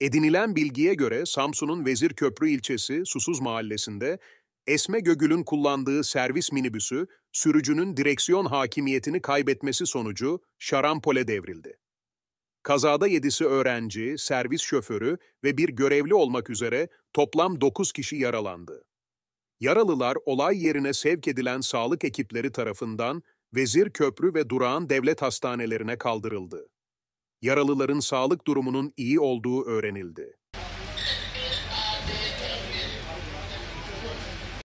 Edinilen bilgiye göre Samsun'un Vezir Köprü ilçesi Susuz Mahallesi'nde Esme Gögül'ün kullandığı servis minibüsü sürücünün direksiyon hakimiyetini kaybetmesi sonucu şarampole devrildi. Kazada yedisi öğrenci, servis şoförü ve bir görevli olmak üzere toplam 9 kişi yaralandı. Yaralılar olay yerine sevk edilen sağlık ekipleri tarafından Vezir Köprü ve Durağan Devlet Hastanelerine kaldırıldı. Yaralıların sağlık durumunun iyi olduğu öğrenildi.